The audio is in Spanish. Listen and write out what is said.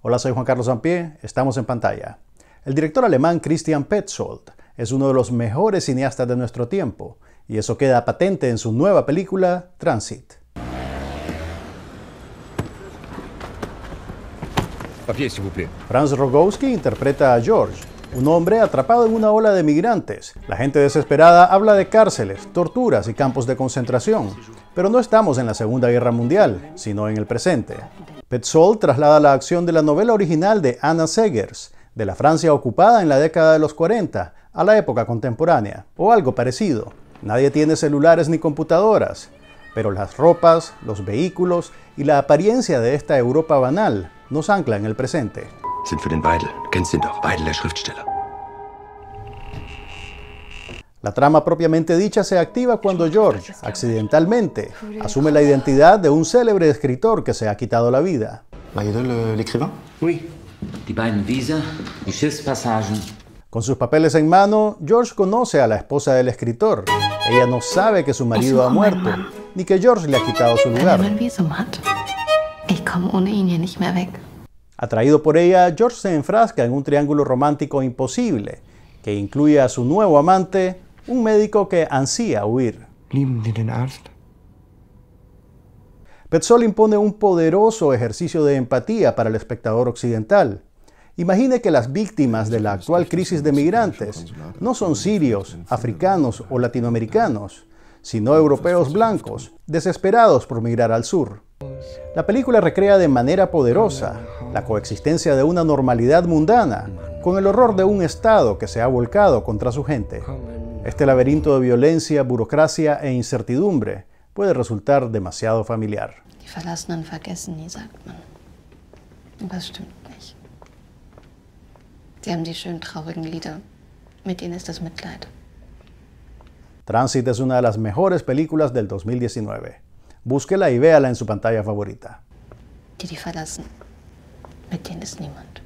Hola, soy Juan Carlos Ampier. Estamos en pantalla. El director alemán Christian Petzold es uno de los mejores cineastas de nuestro tiempo, y eso queda patente en su nueva película Transit. Franz Rogowski interpreta a George, un hombre atrapado en una ola de migrantes. La gente desesperada habla de cárceles, torturas y campos de concentración. Pero no estamos en la Segunda Guerra Mundial, sino en el presente. Petzold traslada la acción de la novela original de Anna Segers, de la Francia ocupada en la década de los 40 a la época contemporánea, o algo parecido. Nadie tiene celulares ni computadoras, pero las ropas, los vehículos y la apariencia de esta Europa banal nos ancla en el presente. La trama propiamente dicha se activa cuando George, accidentalmente, asume la identidad de un célebre escritor que se ha quitado la vida. Con sus papeles en mano, George conoce a la esposa del escritor. Ella no sabe que su marido ha muerto, ni que George le ha quitado su lugar. Atraído por ella, George se enfrasca en un triángulo romántico imposible, que incluye a su nuevo amante, un médico que ansía huir. Petzol impone un poderoso ejercicio de empatía para el espectador occidental. Imagine que las víctimas de la actual crisis de migrantes no son sirios, africanos o latinoamericanos, sino europeos blancos, desesperados por migrar al sur. La película recrea de manera poderosa la coexistencia de una normalidad mundana con el horror de un Estado que se ha volcado contra su gente. Este laberinto de violencia, burocracia e incertidumbre puede resultar demasiado familiar. Die Verlassenen vergessen nie, sagt man. Aber das stimmt nicht. Sie haben die schönen traurigen Lieder. Mit ihnen ist das Mitleid. Transit es una de las mejores películas del 2019. Búsquela y véala en su pantalla favorita. Die die verlassen, mit denen ist niemand.